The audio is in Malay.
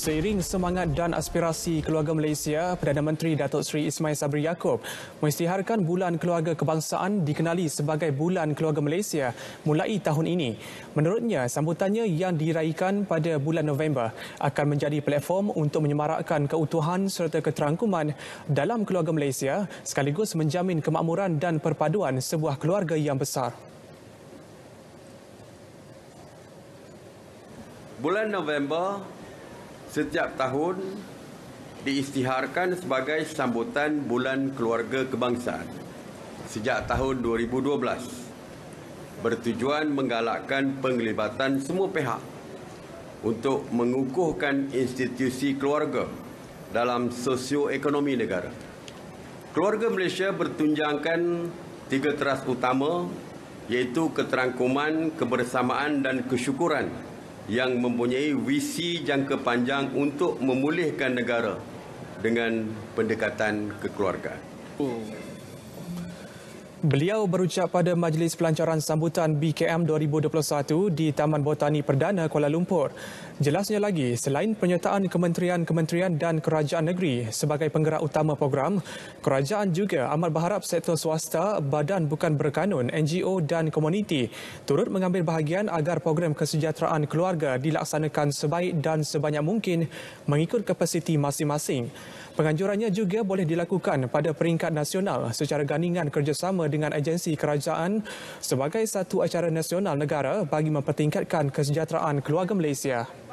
Seiring semangat dan aspirasi keluarga Malaysia, Perdana Menteri Datuk Seri Ismail Sabri Yaakob mengisytiharkan Bulan Keluarga Kebangsaan dikenali sebagai Bulan Keluarga Malaysia mulai tahun ini. Menurutnya, sambutannya yang diraihkan pada bulan November akan menjadi platform untuk menyemarakkan keutuhan serta keterangkuman dalam keluarga Malaysia sekaligus menjamin kemakmuran dan perpaduan sebuah keluarga yang besar. Bulan November setiap tahun diistiharkan sebagai sambutan bulan keluarga kebangsaan sejak tahun 2012 bertujuan menggalakkan penglibatan semua pihak untuk mengukuhkan institusi keluarga dalam sosioekonomi negara. Keluarga Malaysia bertunjangkan tiga teras utama iaitu keterangkuman, kebersamaan dan kesyukuran yang mempunyai visi jangka panjang untuk memulihkan negara dengan pendekatan kekeluargaan. Oh. Beliau berucap pada majlis pelancaran sambutan BKM 2021 di Taman Botani Perdana Kuala Lumpur. Jelasnya lagi, selain penyertaan kementerian-kementerian dan kerajaan negeri sebagai penggerak utama program, kerajaan juga amat berharap sektor swasta, badan bukan berkanun, NGO dan komuniti turut mengambil bahagian agar program kesejahteraan keluarga dilaksanakan sebaik dan sebanyak mungkin mengikut kapasiti masing-masing. Penganjurannya juga boleh dilakukan pada peringkat nasional secara gandingan kerjasama dengan agensi kerajaan sebagai satu acara nasional negara bagi mempertingkatkan kesejahteraan keluarga Malaysia.